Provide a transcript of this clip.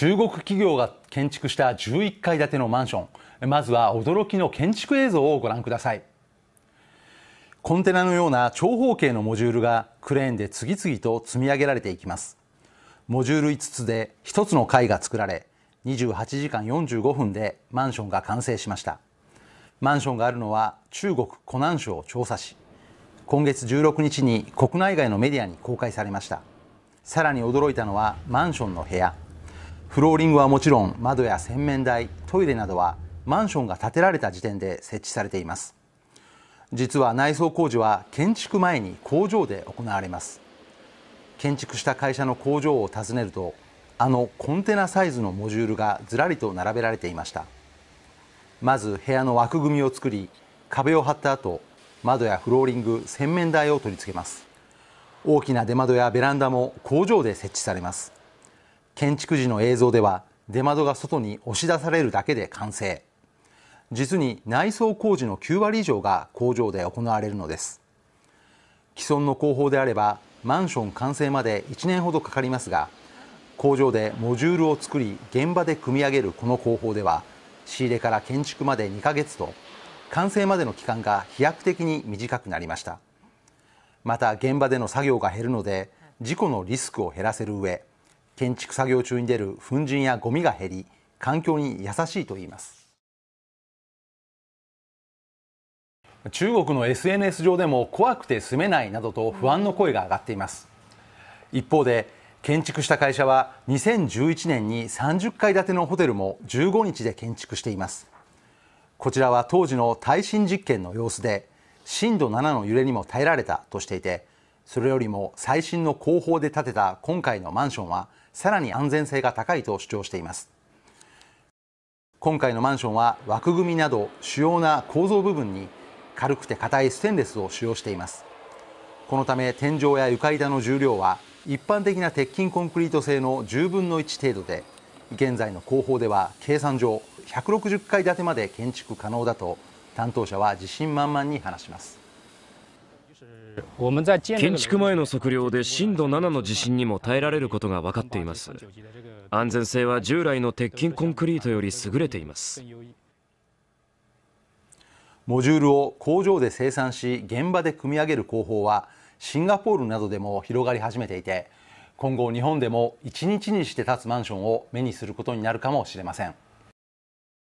中国企業が建築した11階建てのマンションまずは驚きの建築映像をご覧くださいコンテナのような長方形のモジュールがクレーンで次々と積み上げられていきますモジュール5つで1つの階が作られ28時間45分でマンションが完成しましたマンションがあるのは中国湖南省調査市今月16日に国内外のメディアに公開されましたさらに驚いたのはマンションの部屋フローリングはもちろん窓や洗面台トイレなどはマンションが建てられた時点で設置されています実は内装工事は建築前に工場で行われます建築した会社の工場を訪ねるとあのコンテナサイズのモジュールがずらりと並べられていましたまず部屋の枠組みを作り壁を張った後窓やフローリング洗面台を取り付けます大きな出窓やベランダも工場で設置されます建築時の映像では出窓が外に押し出されるだけで完成実に内装工事の9割以上が工場で行われるのです既存の工法であればマンション完成まで1年ほどかかりますが工場でモジュールを作り現場で組み上げるこの工法では仕入れから建築まで2ヶ月と完成までの期間が飛躍的に短くなりましたまた現場での作業が減るので事故のリスクを減らせる上建築作業中に出る粉塵やゴミが減り環境に優しいといいます中国の SNS 上でも怖くて住めないなどと不安の声が上がっています一方で建築した会社は2011年に30階建てのホテルも15日で建築していますこちらは当時の耐震実験の様子で震度7の揺れにも耐えられたとしていてそれよりも最新の工法で建てた今回のマンションはさらに安全性が高いと主張しています今回のマンションは枠組みなど主要な構造部分に軽くて硬いステンレスを使用していますこのため天井や床板の重量は一般的な鉄筋コンクリート製の10分の1程度で現在の工法では計算上160階建てまで建築可能だと担当者は自信満々に話します建築前の測量で震度7の地震にも耐えられることが分かっています安全性は従来の鉄筋コンクリートより優れていますモジュールを工場で生産し現場で組み上げる工法はシンガポールなどでも広がり始めていて今後日本でも1日にして建つマンションを目にすることになるかもしれません。